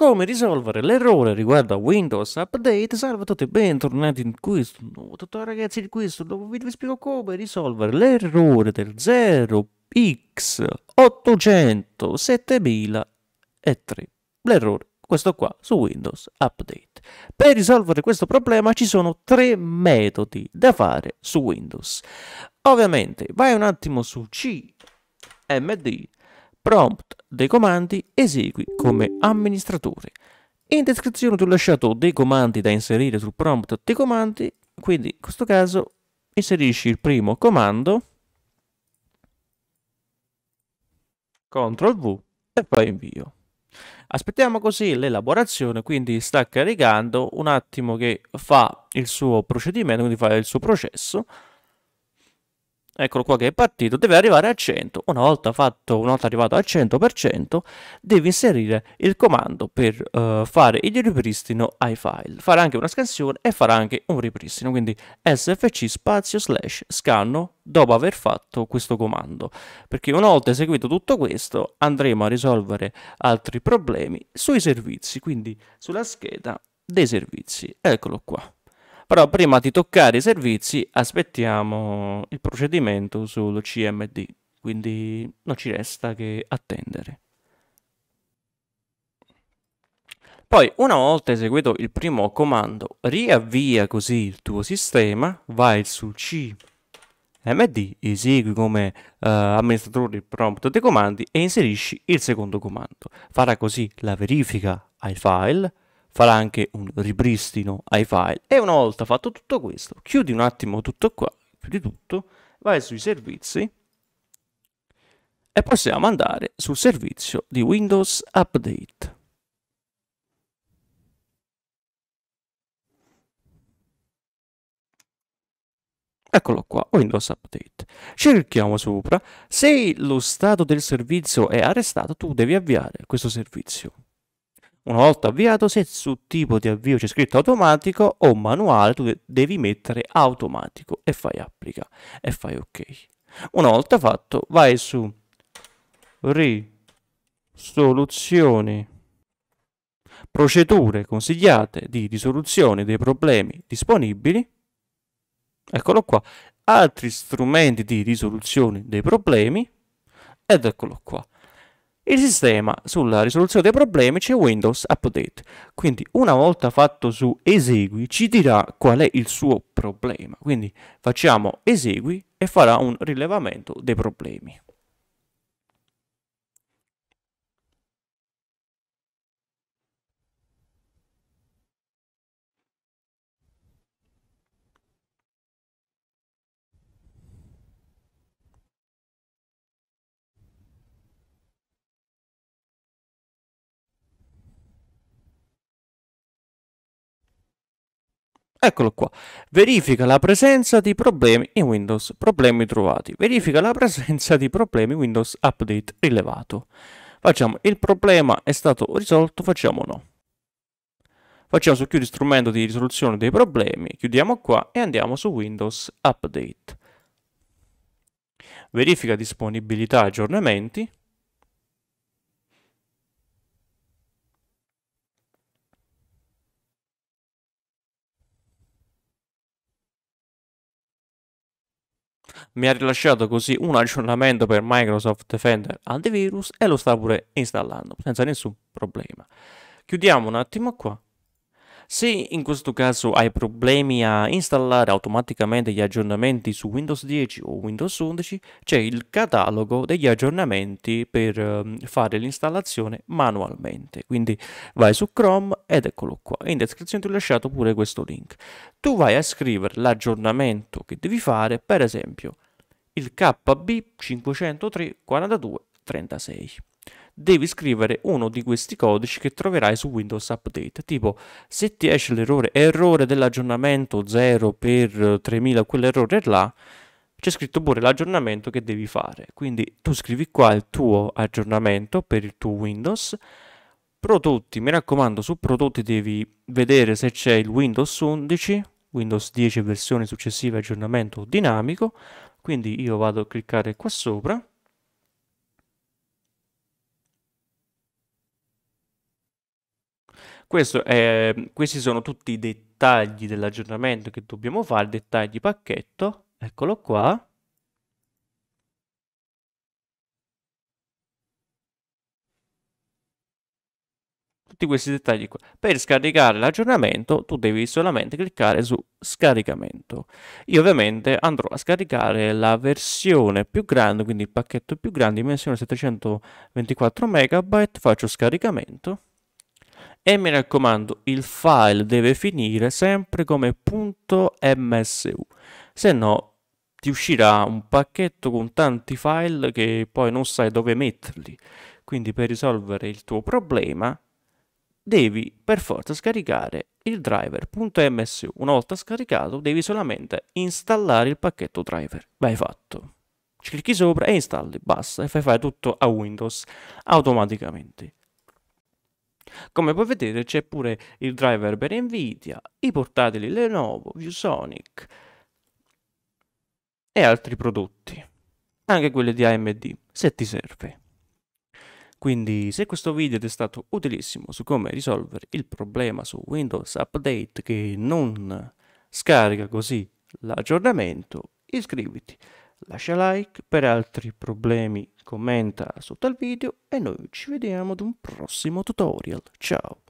Come risolvere l'errore riguardo a Windows Update? Salve a tutti, bentornati in questo nuovo tutorial ragazzi, in questo nuovo video vi spiego come risolvere l'errore del 0x807003 L'errore, questo qua, su Windows Update Per risolvere questo problema ci sono tre metodi da fare su Windows Ovviamente vai un attimo su CMD prompt dei comandi esegui come amministratore. In descrizione ti ho lasciato dei comandi da inserire sul prompt dei comandi, quindi in questo caso inserisci il primo comando, CTRL V e poi invio. Aspettiamo così l'elaborazione, quindi sta caricando un attimo che fa il suo procedimento, quindi fa il suo processo, eccolo qua che è partito, deve arrivare a 100. Una volta, fatto, una volta arrivato al 100%, devi inserire il comando per uh, fare il ripristino ai file, Farà anche una scansione e farà anche un ripristino, quindi sfc spazio slash scanno dopo aver fatto questo comando, perché una volta eseguito tutto questo andremo a risolvere altri problemi sui servizi, quindi sulla scheda dei servizi. Eccolo qua. Però prima di toccare i servizi aspettiamo il procedimento sul CMD, quindi non ci resta che attendere. Poi, una volta eseguito il primo comando, riavvia così il tuo sistema, vai sul CMD, esegui come uh, amministratore il prompt dei comandi e inserisci il secondo comando. Farà così la verifica ai file, farà anche un ripristino ai file e una volta fatto tutto questo chiudi un attimo tutto qua chiudi tutto vai sui servizi e possiamo andare sul servizio di Windows Update Eccolo qua, Windows Update. Ci cerchiamo sopra. Se lo stato del servizio è arrestato, tu devi avviare questo servizio. Una volta avviato, se su tipo di avvio c'è scritto automatico o manuale, tu devi mettere automatico e fai applica e fai ok. Una volta fatto, vai su risoluzioni, procedure consigliate di risoluzione dei problemi disponibili. Eccolo qua. Altri strumenti di risoluzione dei problemi. Ed eccolo qua il sistema sulla risoluzione dei problemi c'è Windows Update. Quindi una volta fatto su esegui ci dirà qual è il suo problema. Quindi facciamo esegui e farà un rilevamento dei problemi. Eccolo qua. Verifica la presenza di problemi in Windows. Problemi trovati. Verifica la presenza di problemi Windows Update rilevato. Facciamo il problema è stato risolto, facciamo no. Facciamo su chiudi strumento di risoluzione dei problemi, chiudiamo qua e andiamo su Windows Update. Verifica disponibilità aggiornamenti. mi ha rilasciato così un aggiornamento per Microsoft Defender antivirus e lo sta pure installando senza nessun problema. Chiudiamo un attimo qua se in questo caso hai problemi a installare automaticamente gli aggiornamenti su Windows 10 o Windows 11, c'è il catalogo degli aggiornamenti per ehm, fare l'installazione manualmente. Quindi vai su Chrome ed eccolo qua. In descrizione ti ho lasciato pure questo link. Tu vai a scrivere l'aggiornamento che devi fare, per esempio il KB 503 42 36 devi scrivere uno di questi codici che troverai su Windows Update. Tipo, se ti esce l'errore errore dell'aggiornamento 0 per 3000, quell'errore là, c'è scritto pure l'aggiornamento che devi fare. Quindi tu scrivi qua il tuo aggiornamento per il tuo Windows. Prodotti, mi raccomando, su prodotti devi vedere se c'è il Windows 11, Windows 10 versione successiva aggiornamento dinamico. Quindi io vado a cliccare qua sopra Questo è, questi sono tutti i dettagli dell'aggiornamento che dobbiamo fare, dettagli pacchetto, eccolo qua. Tutti questi dettagli qua. Per scaricare l'aggiornamento tu devi solamente cliccare su scaricamento. Io ovviamente andrò a scaricare la versione più grande, quindi il pacchetto più grande, dimensione 724 MB, faccio scaricamento e mi raccomando il file deve finire sempre come .msu se no ti uscirà un pacchetto con tanti file che poi non sai dove metterli quindi per risolvere il tuo problema devi per forza scaricare il driver.msu una volta scaricato devi solamente installare il pacchetto driver vai fatto clicchi sopra e installi basta e fai fare tutto a Windows automaticamente come puoi vedere c'è pure il driver per Nvidia, i portatili Lenovo, ViewSonic e altri prodotti, anche quelli di AMD, se ti serve. Quindi se questo video ti è stato utilissimo su come risolvere il problema su Windows Update che non scarica così l'aggiornamento, iscriviti. Lascia like per altri problemi, commenta sotto al video e noi ci vediamo ad un prossimo tutorial. Ciao!